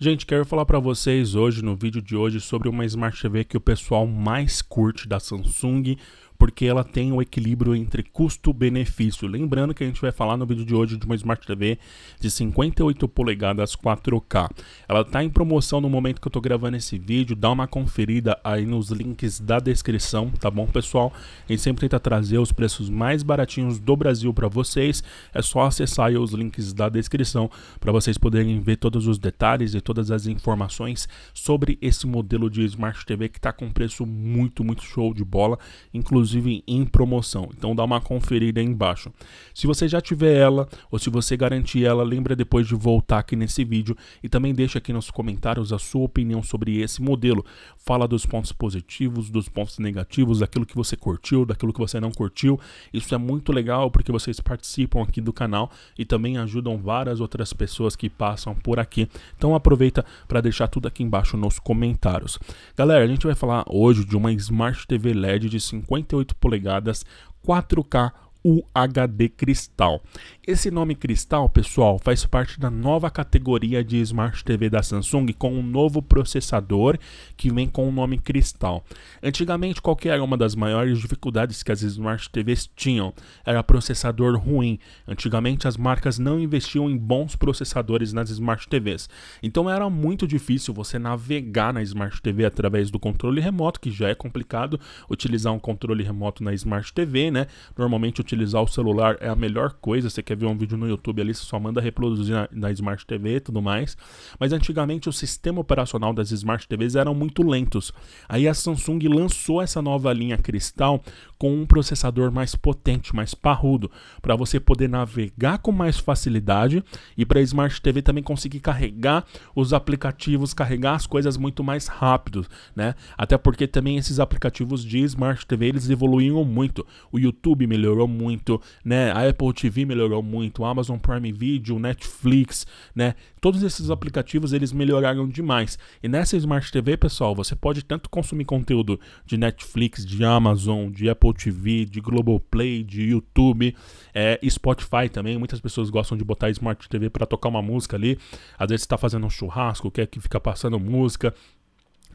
Gente, quero falar para vocês hoje, no vídeo de hoje, sobre uma Smart TV que o pessoal mais curte da Samsung, porque ela tem o um equilíbrio entre custo-benefício. Lembrando que a gente vai falar no vídeo de hoje de uma Smart TV de 58 polegadas 4K. Ela está em promoção no momento que eu estou gravando esse vídeo, dá uma conferida aí nos links da descrição, tá bom, pessoal? A gente sempre tenta trazer os preços mais baratinhos do Brasil para vocês. É só acessar aí os links da descrição para vocês poderem ver todos os detalhes e todas as informações sobre esse modelo de Smart TV que está com preço muito, muito show de bola, inclusive inclusive em promoção. Então dá uma conferida aí embaixo. Se você já tiver ela ou se você garantir ela, lembra depois de voltar aqui nesse vídeo e também deixa aqui nos comentários a sua opinião sobre esse modelo. Fala dos pontos positivos, dos pontos negativos, daquilo que você curtiu, daquilo que você não curtiu. Isso é muito legal porque vocês participam aqui do canal e também ajudam várias outras pessoas que passam por aqui. Então aproveita para deixar tudo aqui embaixo nos comentários. Galera, a gente vai falar hoje de uma Smart TV LED de 58 48 polegadas 4K UHD Cristal. Esse nome Cristal, pessoal, faz parte da nova categoria de Smart TV da Samsung com um novo processador que vem com o nome Cristal. Antigamente, qual era uma das maiores dificuldades que as Smart TVs tinham? Era processador ruim. Antigamente, as marcas não investiam em bons processadores nas Smart TVs. Então era muito difícil você navegar na Smart TV através do controle remoto, que já é complicado utilizar um controle remoto na Smart TV, né? Normalmente utilizar o celular é a melhor coisa. Você quer ver um vídeo no YouTube ali, você só manda reproduzir na, na Smart TV e tudo mais. Mas antigamente o sistema operacional das Smart TVs eram muito lentos. Aí a Samsung lançou essa nova linha Cristal com um processador mais potente, mais parrudo, para você poder navegar com mais facilidade e para a Smart TV também conseguir carregar os aplicativos, carregar as coisas muito mais rápido, né? Até porque também esses aplicativos de Smart TV eles evoluíram muito. O YouTube melhorou muito, né? A Apple TV melhorou muito, a Amazon Prime Video, Netflix, né? Todos esses aplicativos eles melhoraram demais. E nessa Smart TV, pessoal, você pode tanto consumir conteúdo de Netflix, de Amazon, de Apple TV, de Globoplay, de YouTube, é, Spotify também. Muitas pessoas gostam de botar Smart TV para tocar uma música ali. Às vezes está fazendo um churrasco, quer que fica passando música,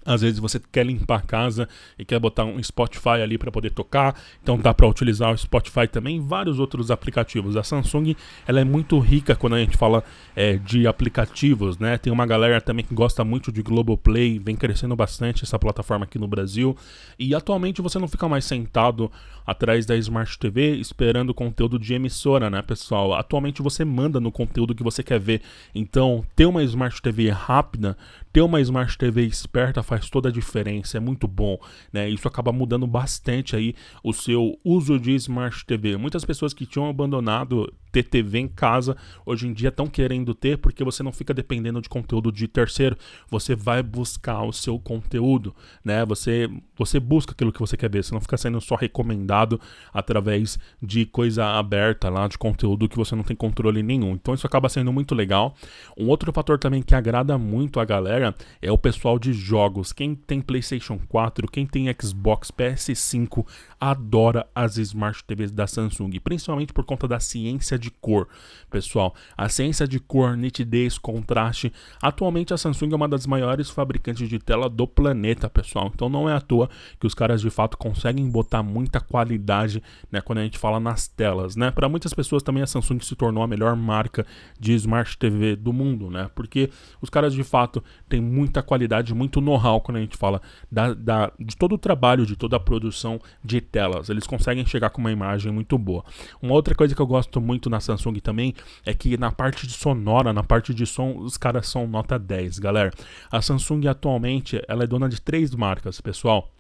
às vezes você quer limpar a casa e quer botar um Spotify ali para poder tocar, então dá para utilizar o Spotify também, vários outros aplicativos. A Samsung ela é muito rica quando a gente fala é, de aplicativos, né? Tem uma galera também que gosta muito de Globoplay, vem crescendo bastante essa plataforma aqui no Brasil. E atualmente você não fica mais sentado atrás da Smart TV esperando conteúdo de emissora, né, pessoal? Atualmente você manda no conteúdo que você quer ver. Então, ter uma Smart TV rápida, ter uma Smart TV esperta faz toda a diferença, é muito bom, né? Isso acaba mudando bastante aí o seu uso de Smart TV. Muitas pessoas que tinham abandonado ter TV em casa. Hoje em dia estão querendo ter porque você não fica dependendo de conteúdo de terceiro. Você vai buscar o seu conteúdo, né? Você, você busca aquilo que você quer ver. Você não fica sendo só recomendado através de coisa aberta lá, de conteúdo que você não tem controle nenhum. Então isso acaba sendo muito legal. Um outro fator também que agrada muito a galera é o pessoal de jogos. Quem tem PlayStation 4, quem tem Xbox, PS5, adora as Smart TVs da Samsung, principalmente por conta da ciência de cor, pessoal. A ciência de cor, nitidez, contraste. Atualmente a Samsung é uma das maiores fabricantes de tela do planeta, pessoal. Então não é à toa que os caras de fato conseguem botar muita qualidade, né, quando a gente fala nas telas, né? Para muitas pessoas também a Samsung se tornou a melhor marca de smart TV do mundo, né? Porque os caras de fato têm muita qualidade, muito know-how quando a gente fala da, da, de todo o trabalho, de toda a produção de telas. Eles conseguem chegar com uma imagem muito boa. Uma outra coisa que eu gosto muito na Samsung também é que na parte de sonora, na parte de som, os caras são nota 10, galera. A Samsung atualmente, ela é dona de três marcas, pessoal.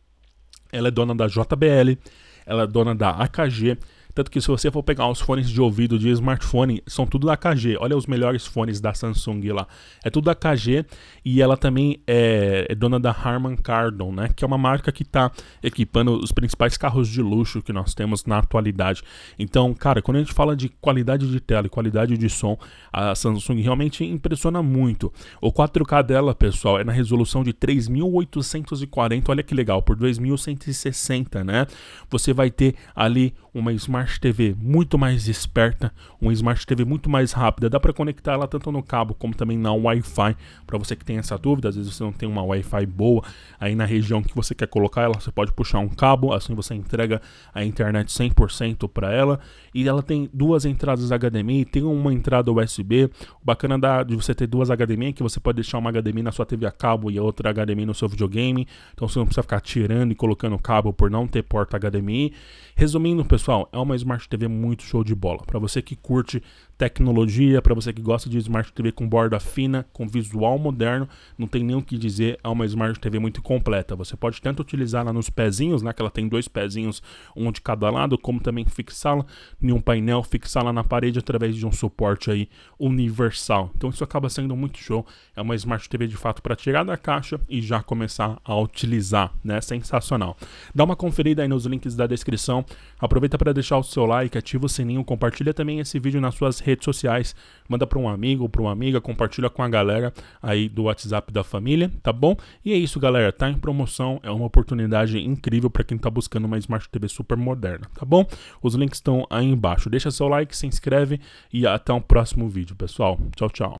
Ela é dona da JBL, ela é dona da AKG tanto que se você for pegar os fones de ouvido de smartphone, são tudo da KG. Olha os melhores fones da Samsung lá. É tudo da KG e ela também é, é dona da Harman Kardon, né? Que é uma marca que está equipando os principais carros de luxo que nós temos na atualidade. Então, cara, quando a gente fala de qualidade de tela e qualidade de som, a Samsung realmente impressiona muito. O 4K dela, pessoal, é na resolução de 3840. Olha que legal, por 2160, né? Você vai ter ali uma smart Smart TV muito mais esperta, uma Smart TV muito mais rápida. Dá para conectar ela tanto no cabo como também na Wi-Fi. Para você que tem essa dúvida, às vezes você não tem uma Wi-Fi boa aí na região que você quer colocar ela, você pode puxar um cabo, assim você entrega a internet 100% para ela. E ela tem duas entradas HDMI, tem uma entrada USB. O bacana da, de você ter duas HDMI é que você pode deixar uma HDMI na sua TV a cabo e a outra HDMI no seu videogame. Então você não precisa ficar tirando e colocando cabo por não ter porta HDMI. Resumindo, pessoal, é uma uma Smart TV muito show de bola. Para você que curte tecnologia, para você que gosta de Smart TV com borda fina, com visual moderno, não tem nem o que dizer, é uma Smart TV muito completa. Você pode tanto utilizá-la nos pezinhos, né, que ela tem dois pezinhos, um de cada lado, como também fixá-la em um painel, fixá-la na parede através de um suporte aí universal. Então isso acaba sendo muito show, é uma Smart TV de fato para tirar da caixa e já começar a utilizar, né? Sensacional. Dá uma conferida aí nos links da descrição. Aproveita para deixar o seu like, ativa o sininho, compartilha também esse vídeo nas suas redes redes sociais. Manda para um amigo, para uma amiga, compartilha com a galera aí do WhatsApp da família, tá bom? E é isso, galera. Tá em promoção, é uma oportunidade incrível para quem tá buscando uma Smart TV super moderna, tá bom? Os links estão aí embaixo. Deixa seu like, se inscreve e até o um próximo vídeo, pessoal. Tchau, tchau.